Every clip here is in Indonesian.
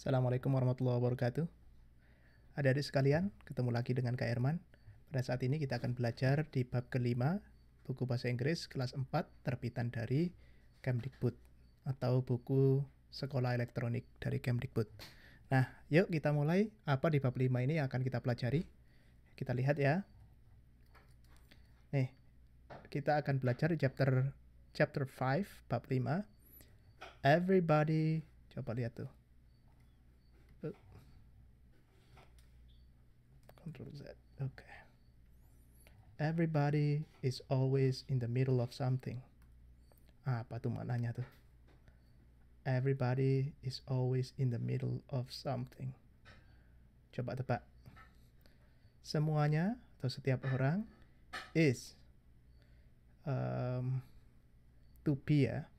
Assalamualaikum warahmatullahi wabarakatuh. Adik-adik sekalian, ketemu lagi dengan Kak Herman. Pada saat ini kita akan belajar di bab kelima, buku Bahasa Inggris kelas 4 terbitan dari Kemdikbud atau buku sekolah elektronik dari Kemdikbud. Nah, yuk kita mulai apa di bab 5 ini yang akan kita pelajari. Kita lihat ya. Nih, kita akan belajar di chapter chapter 5 bab 5. Everybody, coba lihat tuh. Control Z. Okay. Everybody is always in the middle of something. Apa tuh maknanya tuh? Everybody is always in the middle of something. Coba tebak. Semuanya atau setiap orang is um, to be ya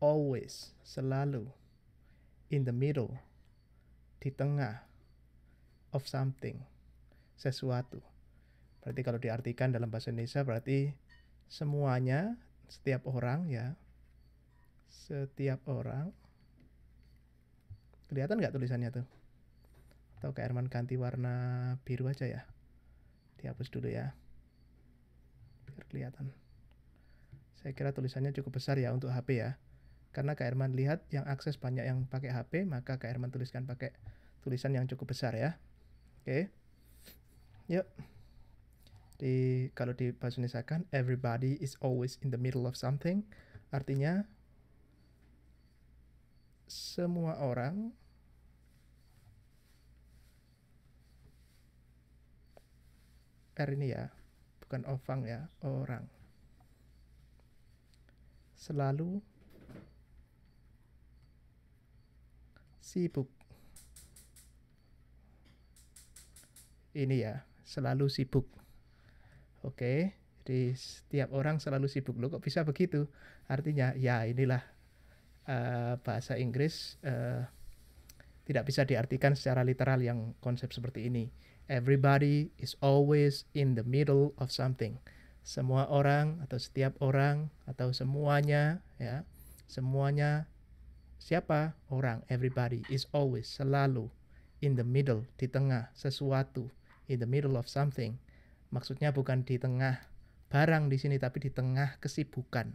always selalu in the middle di tengah of something sesuatu. Berarti kalau diartikan dalam bahasa Indonesia berarti semuanya, setiap orang ya, setiap orang. Kelihatan nggak tulisannya tuh? Atau Kak Herman ganti warna biru aja ya? Dihapus dulu ya. Biar kelihatan. Saya kira tulisannya cukup besar ya untuk HP ya. Karena Kak Herman lihat yang akses banyak yang pakai HP, maka Kak Herman tuliskan pakai tulisan yang cukup besar ya. Oke. Okay. Yep. Di kalau di kan everybody is always in the middle of something. Artinya semua orang R ini ya, bukan ovang ya, orang. Selalu sibuk. Ini ya, selalu sibuk. Oke, okay? jadi setiap orang selalu sibuk. Loh kok bisa begitu? Artinya ya inilah uh, bahasa Inggris uh, tidak bisa diartikan secara literal yang konsep seperti ini. Everybody is always in the middle of something. Semua orang atau setiap orang atau semuanya ya, semuanya siapa? Orang, everybody is always selalu in the middle, di tengah sesuatu in the middle of something. Maksudnya bukan di tengah barang di sini, tapi di tengah kesibukan.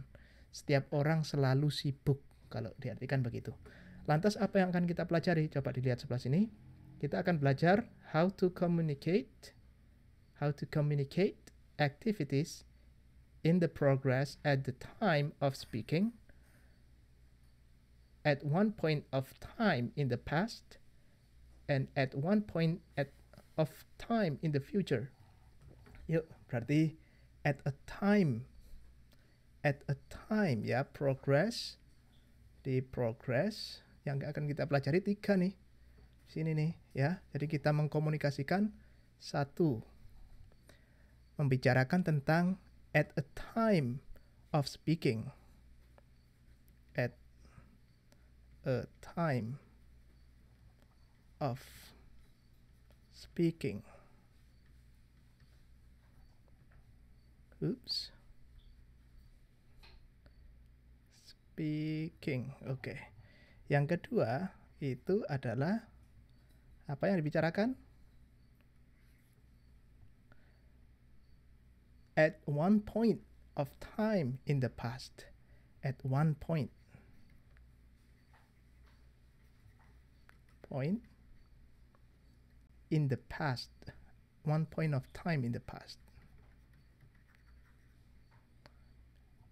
Setiap orang selalu sibuk, kalau diartikan begitu. Lantas apa yang akan kita pelajari? Coba dilihat sebelah sini. Kita akan belajar how to communicate, how to communicate activities in the progress at the time of speaking, at one point of time in the past, and at one point at of time in the future. Yuk, berarti at a time. At a time ya, progress. Di progress yang akan kita pelajari tiga nih. Sini nih ya. Jadi kita mengkomunikasikan satu membicarakan tentang at a time of speaking. At a time of speaking. Oops. Speaking. Oke. Okay. Yang kedua itu adalah apa yang dibicarakan? At one point of time in the past. At one point. Point in the past, one point of time in the past.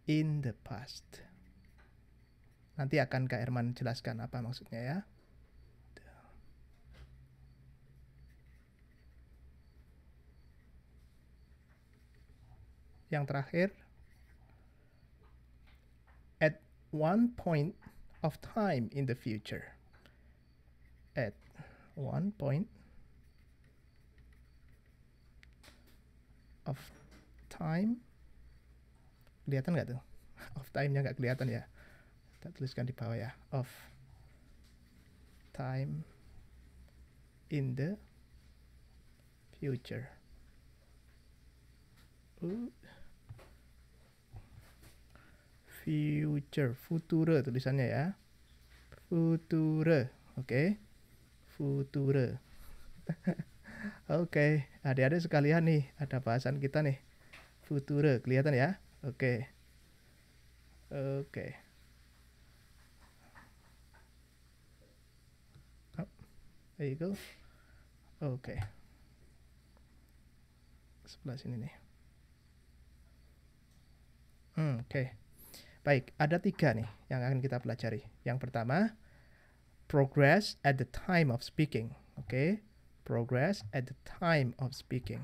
In the past. Nanti akan Kak Herman jelaskan apa maksudnya ya. Yang terakhir, at one point of time in the future. At one point of time kelihatan nggak tuh of time-nya nggak kelihatan ya kita tuliskan di bawah ya of time in the future uh. future future tulisannya ya future oke okay. future Oke, okay. adik-adik sekalian nih, ada bahasan kita nih. Future, kelihatan ya? Oke. Okay. Oke. Okay. there you go. Oke. Okay. Sebelah sini nih. Hmm, Oke. Okay. Baik, ada tiga nih yang akan kita pelajari. Yang pertama, progress at the time of speaking. Oke. Okay? progress at the time of speaking.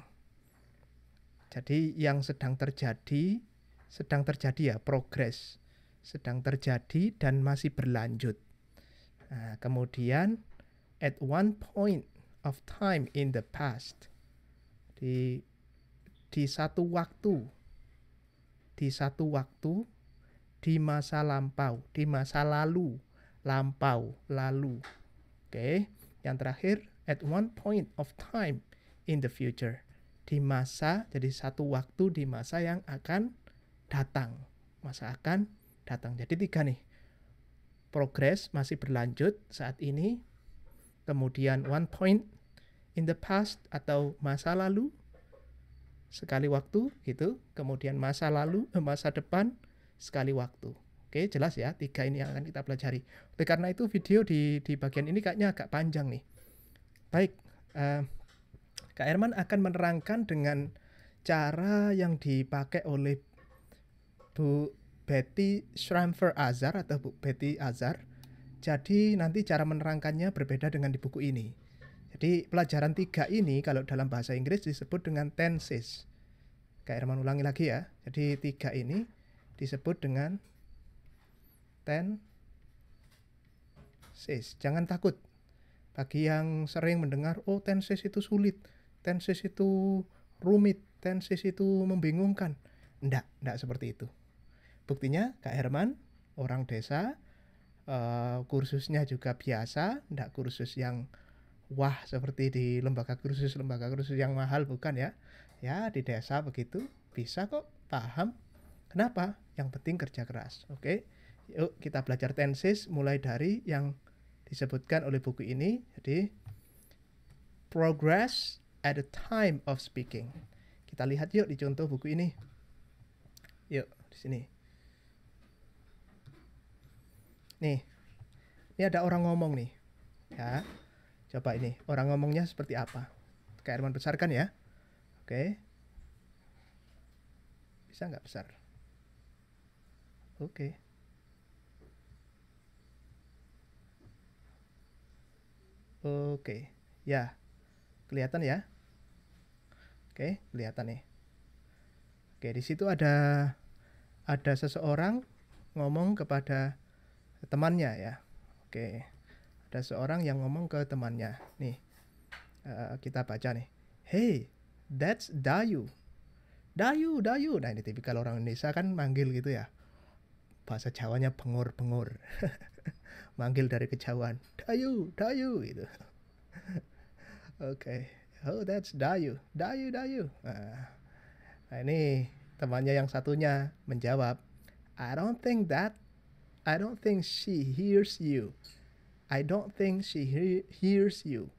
Jadi yang sedang terjadi, sedang terjadi ya progress, sedang terjadi dan masih berlanjut. Nah, kemudian at one point of time in the past, di di satu waktu, di satu waktu, di masa lampau, di masa lalu, lampau, lalu. Oke, yang terakhir at one point of time in the future. Di masa, jadi satu waktu di masa yang akan datang. Masa akan datang. Jadi tiga nih. Progress masih berlanjut saat ini. Kemudian one point in the past atau masa lalu sekali waktu gitu kemudian masa lalu eh, masa depan sekali waktu oke jelas ya tiga ini yang akan kita pelajari oleh karena itu video di di bagian ini kayaknya agak panjang nih Baik, uh, Kak Herman akan menerangkan dengan cara yang dipakai oleh Bu Betty Schramfer Azar atau Bu Betty Azar. Jadi nanti cara menerangkannya berbeda dengan di buku ini. Jadi pelajaran tiga ini kalau dalam bahasa Inggris disebut dengan tenses. Kak Herman ulangi lagi ya. Jadi tiga ini disebut dengan tenses. Jangan takut bagi yang sering mendengar, oh tenses itu sulit, tenses itu rumit, tenses itu membingungkan. tidak tidak seperti itu. Buktinya Kak Herman, orang desa, uh, kursusnya juga biasa, tidak kursus yang wah seperti di lembaga kursus, lembaga kursus yang mahal bukan ya. Ya di desa begitu, bisa kok paham. Kenapa? Yang penting kerja keras, oke? Okay? Yuk kita belajar tenses mulai dari yang disebutkan oleh buku ini. Jadi progress at the time of speaking. Kita lihat yuk di contoh buku ini. Yuk, di sini. Nih. Ini ada orang ngomong nih. Ya. Coba ini, orang ngomongnya seperti apa? Kayak Herman besarkan ya. Oke. Bisa nggak besar? Oke. Oke, ya. Kelihatan ya? Oke, kelihatan nih. Oke, di situ ada ada seseorang ngomong kepada temannya ya. Oke. Ada seorang yang ngomong ke temannya. Nih. Uh, kita baca nih. Hey, that's Dayu. Dayu, Dayu. Nah, ini tipikal orang Indonesia kan manggil gitu ya. Bahasa Jawanya bengur-bengur. manggil dari kejauhan Dayu Dayu gitu oke okay. oh that's Dayu Dayu Dayu nah. nah, ini temannya yang satunya menjawab I don't think that I don't think she hears you I don't think she he hears you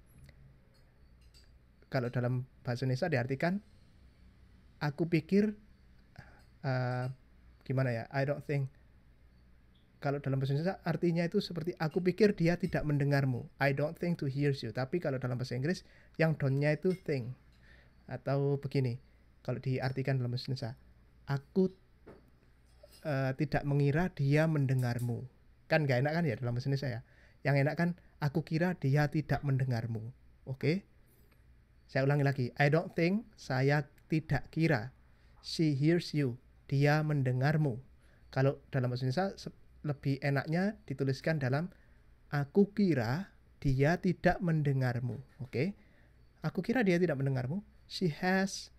kalau dalam bahasa Indonesia diartikan aku pikir uh, gimana ya I don't think kalau dalam bahasa Indonesia artinya itu seperti aku pikir dia tidak mendengarmu. I don't think to hears you. Tapi kalau dalam bahasa Inggris yang donnya itu think atau begini kalau diartikan dalam bahasa Indonesia aku uh, tidak mengira dia mendengarmu kan gak enak kan ya dalam bahasa Indonesia ya yang enak kan aku kira dia tidak mendengarmu oke okay? saya ulangi lagi I don't think saya tidak kira she hears you dia mendengarmu kalau dalam bahasa Indonesia lebih enaknya dituliskan dalam aku kira dia tidak mendengarmu. Oke. Okay? Aku kira dia tidak mendengarmu. She has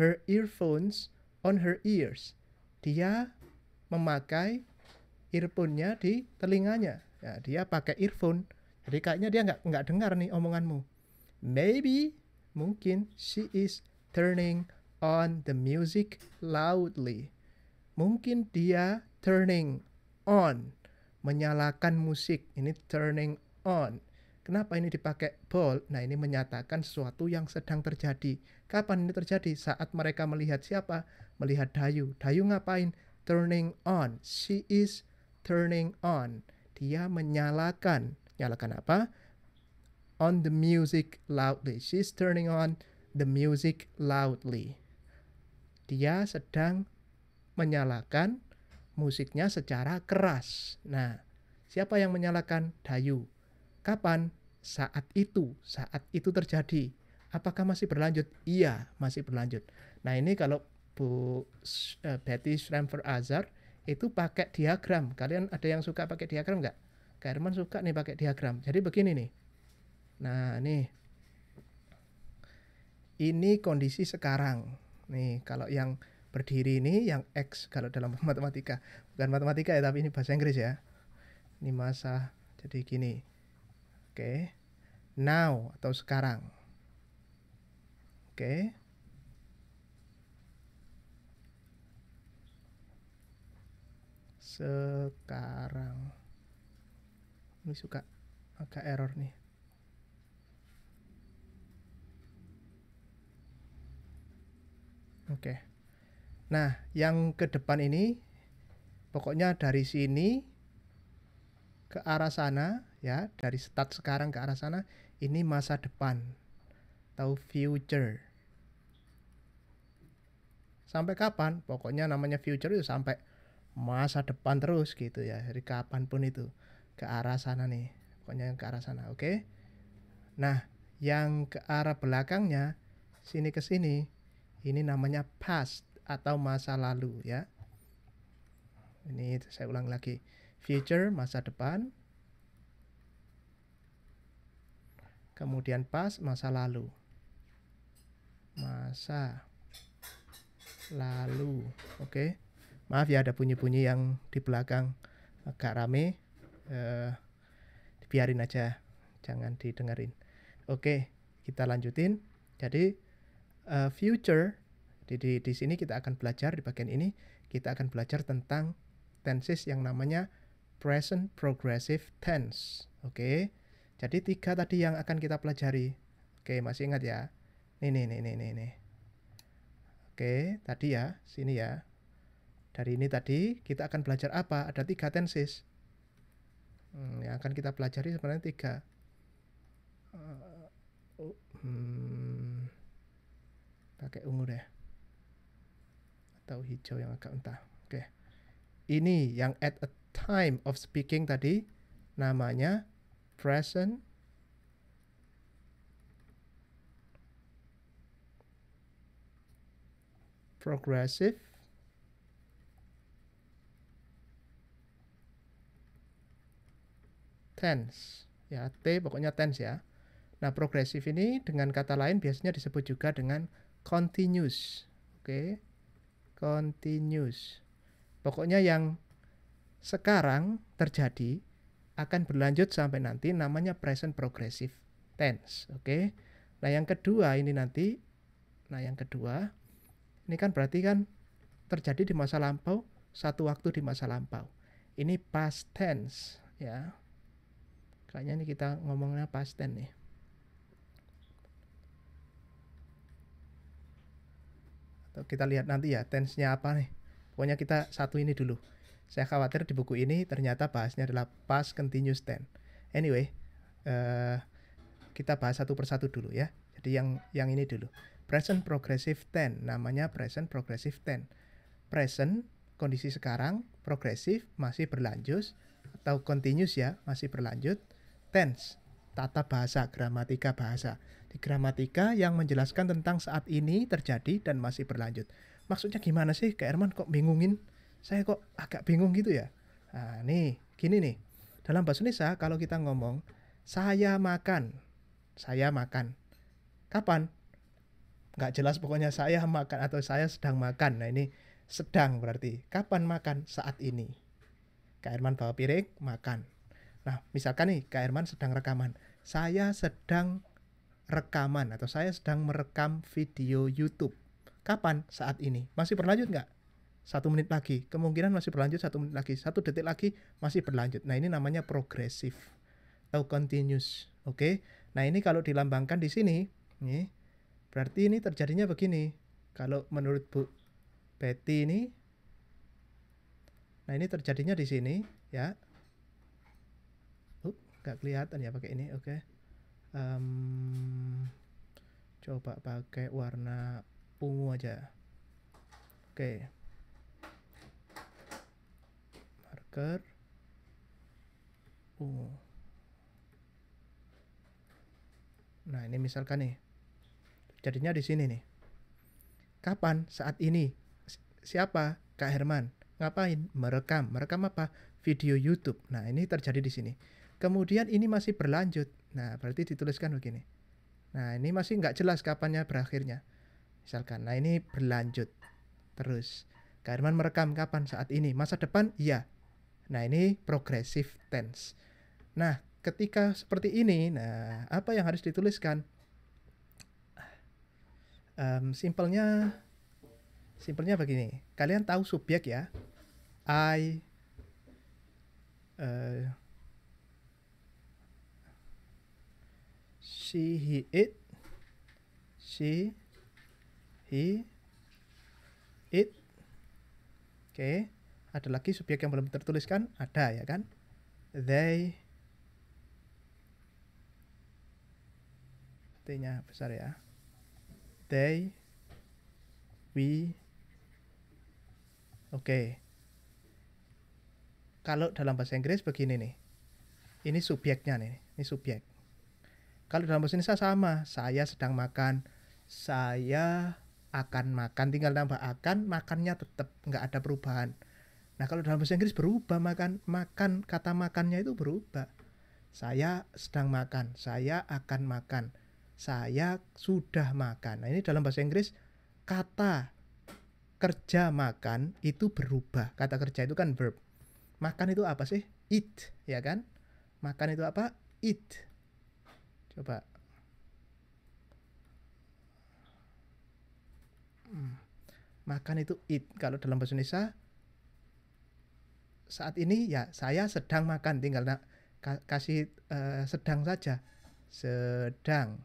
her earphones on her ears. Dia memakai earphone-nya di telinganya. Ya, dia pakai earphone. Jadi kayaknya dia nggak nggak dengar nih omonganmu. Maybe mungkin she is turning on the music loudly. Mungkin dia turning on, menyalakan musik. Ini turning on. Kenapa ini dipakai ball? Nah, ini menyatakan sesuatu yang sedang terjadi. Kapan ini terjadi? Saat mereka melihat siapa? Melihat Dayu. Dayu ngapain? Turning on. She is turning on. Dia menyalakan. Nyalakan apa? On the music loudly. She's turning on the music loudly. Dia sedang menyalakan musiknya secara keras. Nah, siapa yang menyalakan dayu? Kapan? Saat itu, saat itu terjadi. Apakah masih berlanjut? Iya, masih berlanjut. Nah, ini kalau Bu eh, Betty Schramfer Azar itu pakai diagram. Kalian ada yang suka pakai diagram nggak? Kak Herman suka nih pakai diagram. Jadi begini nih. Nah, nih. Ini kondisi sekarang. Nih, kalau yang berdiri ini yang X kalau dalam matematika bukan matematika ya tapi ini bahasa Inggris ya ini masa jadi gini oke okay. now atau sekarang oke okay. sekarang ini suka agak error nih oke okay. Nah, yang ke depan ini pokoknya dari sini ke arah sana ya, dari start sekarang ke arah sana ini masa depan atau future. Sampai kapan? Pokoknya namanya future itu sampai masa depan terus gitu ya. Jadi pun itu ke arah sana nih. Pokoknya yang ke arah sana, oke? Okay? Nah, yang ke arah belakangnya sini ke sini ini namanya past atau masa lalu ya. Ini saya ulang lagi. Future masa depan. Kemudian pas masa lalu. Masa lalu. Oke. Okay. Maaf ya ada bunyi-bunyi yang di belakang agak rame. Eh, biarin aja. Jangan didengerin. Oke, okay, kita lanjutin. Jadi uh, future di di sini kita akan belajar di bagian ini kita akan belajar tentang tenses yang namanya present progressive tense. Oke. Jadi tiga tadi yang akan kita pelajari. Oke, masih ingat ya? Ini ini ini ini nih Oke, tadi ya, sini ya. Dari ini tadi kita akan belajar apa? Ada tiga tenses. Hmm, yang akan kita pelajari sebenarnya tiga. Uh, hmm, pakai ungu deh atau hijau yang agak entah. Oke. Ini yang at a time of speaking tadi namanya present progressive tense ya T pokoknya tense ya nah progressive ini dengan kata lain biasanya disebut juga dengan continuous oke okay continues. Pokoknya yang sekarang terjadi akan berlanjut sampai nanti namanya present progressive tense, oke. Okay? Nah, yang kedua ini nanti nah yang kedua ini kan berarti kan terjadi di masa lampau, satu waktu di masa lampau. Ini past tense ya. Kayaknya ini kita ngomongnya past tense nih. kita lihat nanti ya tensnya apa nih pokoknya kita satu ini dulu saya khawatir di buku ini ternyata bahasnya adalah past continuous tense anyway uh, kita bahas satu persatu dulu ya jadi yang yang ini dulu present progressive tense namanya present progressive tense present kondisi sekarang progresif masih berlanjut atau continuous ya masih berlanjut tense tata bahasa gramatika bahasa di gramatika yang menjelaskan tentang saat ini terjadi dan masih berlanjut. Maksudnya gimana sih Kak Herman kok bingungin? Saya kok agak bingung gitu ya. Nah, nih, gini nih. Dalam bahasa Indonesia kalau kita ngomong saya makan, saya makan. Kapan? Nggak jelas pokoknya saya makan atau saya sedang makan. Nah ini sedang berarti kapan makan saat ini. Kak Herman bawa piring, makan. Nah misalkan nih Kak Herman sedang rekaman. Saya sedang rekaman atau saya sedang merekam video YouTube. Kapan? Saat ini. Masih berlanjut nggak? Satu menit lagi. Kemungkinan masih berlanjut satu menit lagi. Satu detik lagi masih berlanjut. Nah ini namanya progresif atau continuous. Oke. Nah ini kalau dilambangkan di sini, nih, berarti ini terjadinya begini. Kalau menurut Bu Betty ini, nah ini terjadinya di sini, ya. Uh, nggak kelihatan ya pakai ini, oke. Okay um, coba pakai warna ungu aja oke okay. marker ungu nah ini misalkan nih jadinya di sini nih kapan saat ini siapa Kak Herman ngapain merekam merekam apa video YouTube nah ini terjadi di sini kemudian ini masih berlanjut Nah, berarti dituliskan begini. Nah, ini masih nggak jelas kapannya berakhirnya. Misalkan, nah ini berlanjut. Terus, Kairman merekam kapan saat ini? Masa depan? Iya. Nah, ini progressive tense. Nah, ketika seperti ini, nah apa yang harus dituliskan? Um, simpelnya, simpelnya begini. Kalian tahu subjek ya? I, uh, she he it she he it oke okay. ada lagi subjek yang belum tertuliskan ada ya kan they T-nya besar ya. They, we, oke. Okay. Kalau dalam bahasa Inggris begini nih. Ini subjeknya nih, ini subjek. Kalau dalam bahasa Indonesia sama, saya sedang makan, saya akan makan, tinggal tambah akan, makannya tetap nggak ada perubahan. Nah kalau dalam bahasa Inggris berubah makan, makan kata makannya itu berubah. Saya sedang makan, saya akan makan, saya sudah makan. Nah ini dalam bahasa Inggris kata kerja makan itu berubah. Kata kerja itu kan verb. Makan itu apa sih? Eat, ya kan? Makan itu apa? Eat coba hmm. makan itu eat kalau dalam bahasa Indonesia saat ini ya saya sedang makan tinggal nak kasih uh, sedang saja sedang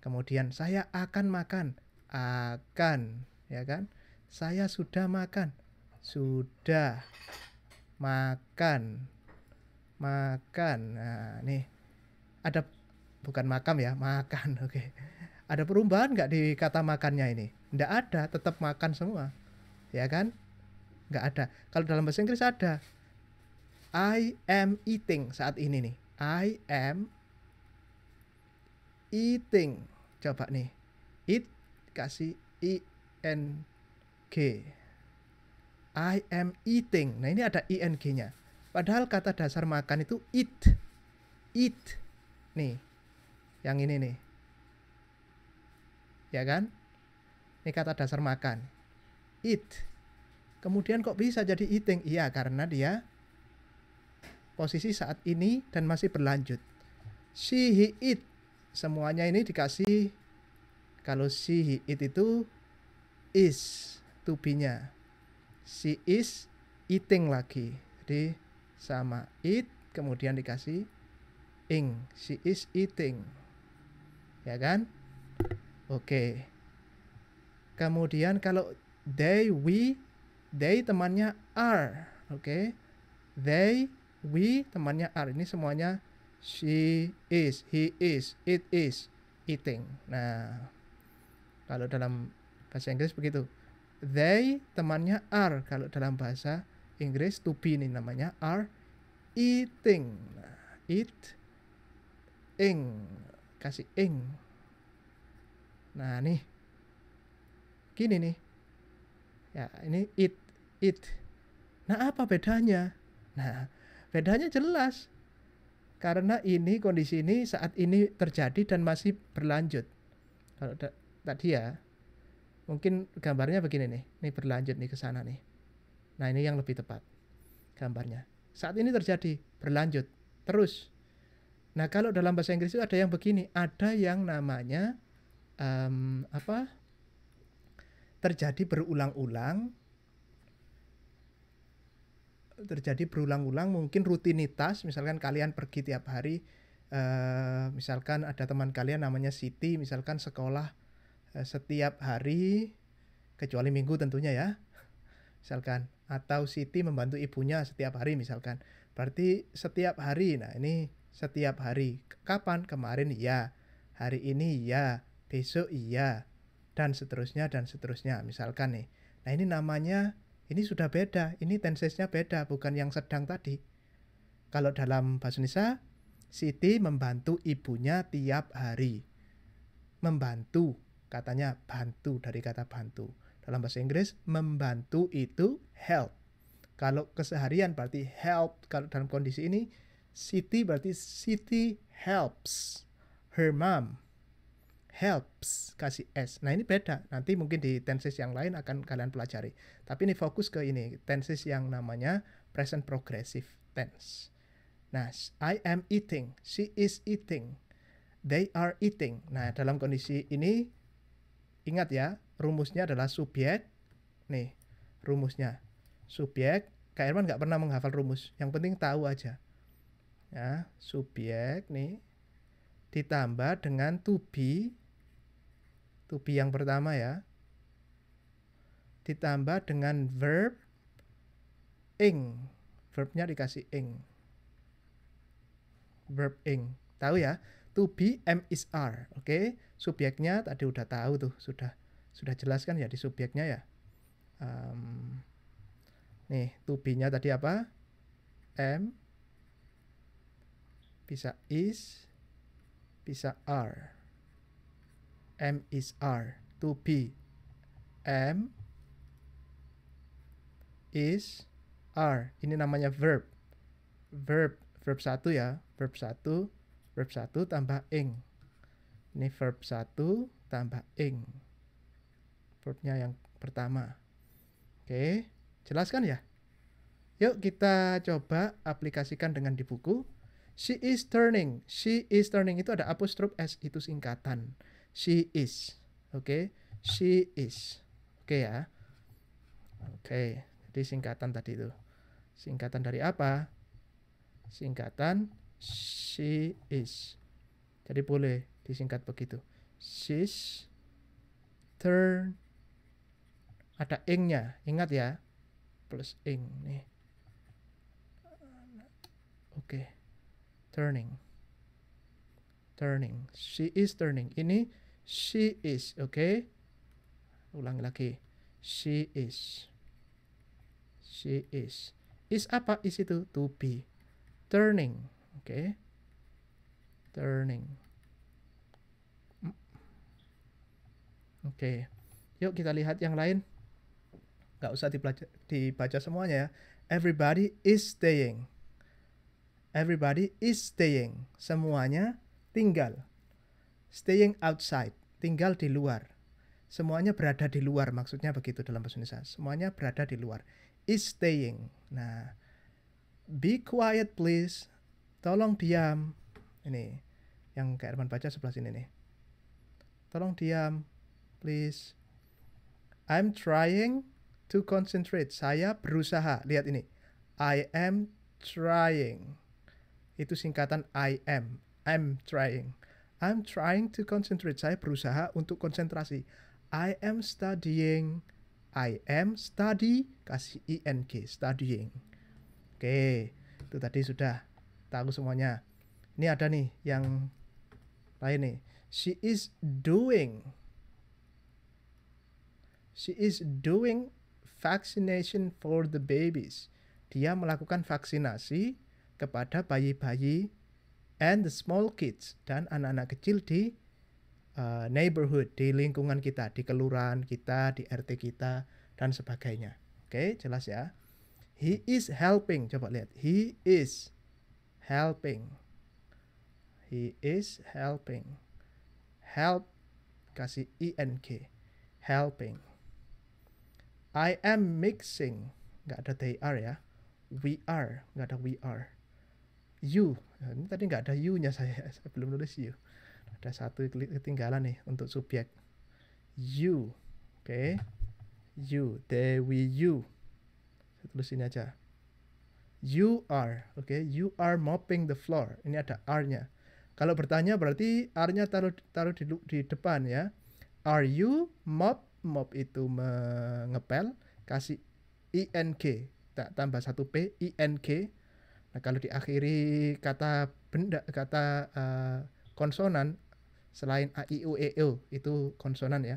kemudian saya akan makan akan ya kan saya sudah makan sudah makan makan nah nih ada bukan makam ya, makan. Oke. Okay. Ada perubahan nggak di kata makannya ini? Nggak ada, tetap makan semua. Ya kan? Nggak ada. Kalau dalam bahasa Inggris ada. I am eating saat ini nih. I am eating. Coba nih. Eat kasih i n g. I am eating. Nah, ini ada i n g-nya. Padahal kata dasar makan itu eat. Eat. Nih, yang ini nih. Ya kan? Ini kata dasar makan. Eat. Kemudian kok bisa jadi eating? Iya, karena dia posisi saat ini dan masih berlanjut. She, he, it. Semuanya ini dikasih kalau she, he, it itu is to be-nya. She is eating lagi. Jadi sama eat kemudian dikasih ing. She is eating ya kan? Oke. Kemudian kalau they, we, they temannya are, oke? They, we temannya are. Ini semuanya she is, he is, it is, eating. Nah, kalau dalam bahasa Inggris begitu. They temannya are kalau dalam bahasa Inggris to be ini namanya are eating. Nah, eat ing kasih ing. Nah, nih. Gini nih. Ya, ini it it. Nah, apa bedanya? Nah, bedanya jelas. Karena ini kondisi ini saat ini terjadi dan masih berlanjut. Kalau da- tadi ya, mungkin gambarnya begini nih. Ini berlanjut nih ke sana nih. Nah, ini yang lebih tepat gambarnya. Saat ini terjadi, berlanjut terus Nah, kalau dalam bahasa Inggris itu ada yang begini, ada yang namanya um, apa? terjadi berulang-ulang. Terjadi berulang-ulang mungkin rutinitas, misalkan kalian pergi tiap hari uh, misalkan ada teman kalian namanya Siti, misalkan sekolah uh, setiap hari kecuali minggu tentunya ya. Misalkan atau Siti membantu ibunya setiap hari misalkan. Berarti setiap hari. Nah, ini setiap hari. Kapan? Kemarin iya, hari ini iya, besok iya, dan seterusnya dan seterusnya. Misalkan nih. Nah, ini namanya ini sudah beda. Ini tensesnya beda, bukan yang sedang tadi. Kalau dalam bahasa Indonesia, Siti membantu ibunya tiap hari. Membantu, katanya bantu dari kata bantu. Dalam bahasa Inggris, membantu itu help. Kalau keseharian berarti help. Kalau dalam kondisi ini, City berarti city helps her mom. Helps, kasih S. Nah ini beda, nanti mungkin di tenses yang lain akan kalian pelajari. Tapi ini fokus ke ini, tenses yang namanya present progressive tense. Nah, I am eating, she is eating, they are eating. Nah, dalam kondisi ini, ingat ya, rumusnya adalah subjek. Nih, rumusnya. Subjek, Kak Irman nggak pernah menghafal rumus. Yang penting tahu aja ya subjek nih ditambah dengan to be to be yang pertama ya ditambah dengan verb ing verbnya dikasih ing verb ing tahu ya to be m is r oke okay? subjeknya tadi udah tahu tuh sudah sudah jelaskan ya di subjeknya ya um, nih to be nya tadi apa m bisa is, bisa are. M is are, to be. M is are. Ini namanya verb. Verb, verb satu ya. Verb satu, verb satu tambah ing. Ini verb satu tambah ing. Verbnya yang pertama. Oke, jelaskan ya. Yuk kita coba aplikasikan dengan di buku. She is turning. She is turning itu ada apostrof s itu singkatan. She is. Oke. Okay? She is. Oke okay, ya. Oke. Okay. Jadi singkatan tadi itu. Singkatan dari apa? Singkatan she is. Jadi boleh disingkat begitu. She's turn ada ingnya. Ingat ya. Plus ing nih. Oke. Okay turning turning she is turning ini she is oke okay? ulang lagi she is she is is apa is itu to be turning oke okay? turning oke okay. yuk kita lihat yang lain Gak usah dibaca, dibaca semuanya ya everybody is staying Everybody is staying. Semuanya tinggal. Staying outside. Tinggal di luar. Semuanya berada di luar. Maksudnya begitu dalam bahasa Indonesia. Semuanya berada di luar. Is staying. Nah, be quiet please. Tolong diam. Ini yang kayak Herman baca sebelah sini nih. Tolong diam, please. I'm trying to concentrate. Saya berusaha. Lihat ini. I am trying itu singkatan I am. I'm trying. I'm trying to concentrate. Saya berusaha untuk konsentrasi. I am studying. I am study. Kasih ing. Studying. Oke. Okay. Itu tadi sudah. Tahu semuanya. Ini ada nih yang lain nih. She is doing. She is doing vaccination for the babies. Dia melakukan vaksinasi kepada bayi-bayi and the small kids dan anak-anak kecil di uh, neighborhood di lingkungan kita, di kelurahan kita, di RT kita dan sebagainya. Oke, okay, jelas ya. He is helping. Coba lihat. He is helping. He is helping. Help kasih ing. Helping. I am mixing. Nggak ada they are ya. We are. Nggak ada we are you nah, ini tadi nggak ada you nya saya saya belum nulis you ada satu ketinggalan nih untuk subjek you oke okay. you we you saya tulis ini aja you are oke okay. you are mopping the floor ini ada r nya kalau bertanya berarti R-nya taruh taruh di, di depan ya. Are you mop? Mop itu mengepel, kasih ing. Tak tambah satu p, ing. Nah, kalau diakhiri kata benda kata uh, konsonan selain a i u e o e, itu konsonan ya.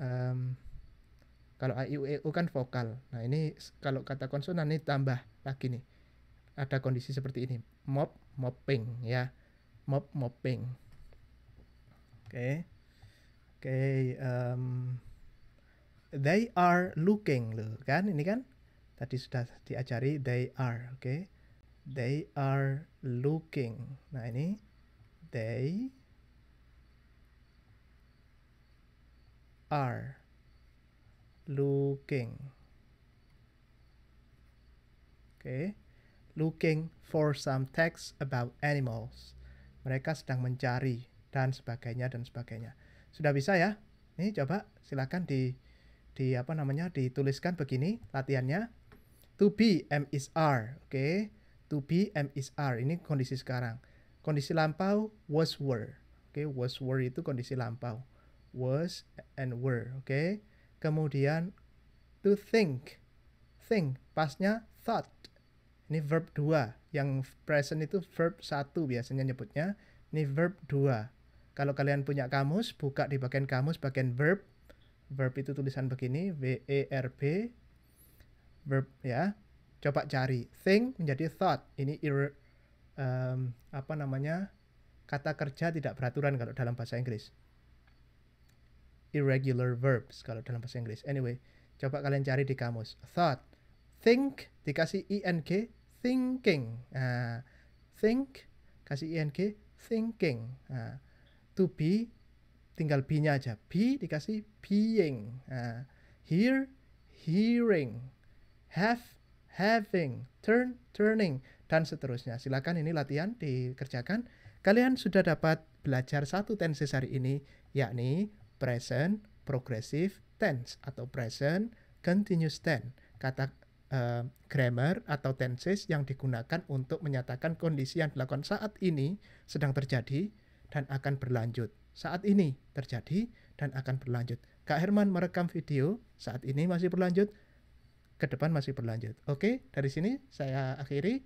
Um, kalau a i u e o kan vokal. Nah, ini kalau kata konsonan ini tambah lagi nih. Ada kondisi seperti ini. Mop mopping ya. Mop mopping. Oke. Okay. Oke, okay, um, they are looking loh kan ini kan tadi sudah diajari they are oke okay? they are looking nah ini they are looking okay looking for some text about animals mereka sedang mencari dan sebagainya dan sebagainya sudah bisa ya ini coba silakan di di apa namanya dituliskan begini latihannya to be m is r oke okay? to be and is are. Ini kondisi sekarang. Kondisi lampau was were. Oke, okay, was were itu kondisi lampau. Was and were, oke. Okay? Kemudian to think. Think pasnya thought. Ini verb dua Yang present itu verb satu biasanya nyebutnya. Ini verb dua Kalau kalian punya kamus, buka di bagian kamus bagian verb. Verb itu tulisan begini, V E R B. Verb ya coba cari think menjadi thought ini ir, um, apa namanya kata kerja tidak beraturan kalau dalam bahasa Inggris irregular verbs kalau dalam bahasa Inggris anyway coba kalian cari di kamus thought think dikasih ing thinking nah, think kasih ing thinking nah, to be tinggal b-nya aja be dikasih being nah, hear hearing have having, turn, turning, dan seterusnya. Silakan ini latihan dikerjakan. Kalian sudah dapat belajar satu tenses hari ini, yakni present, progressive tense atau present, continuous tense. Kata uh, grammar atau tenses yang digunakan untuk menyatakan kondisi yang dilakukan saat ini sedang terjadi dan akan berlanjut. Saat ini terjadi dan akan berlanjut. Kak Herman merekam video saat ini masih berlanjut, ke depan masih berlanjut. Oke, dari sini saya akhiri.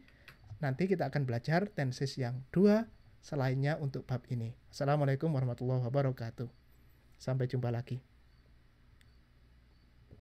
Nanti kita akan belajar tenses yang dua selainnya untuk bab ini. Assalamualaikum warahmatullahi wabarakatuh. Sampai jumpa lagi.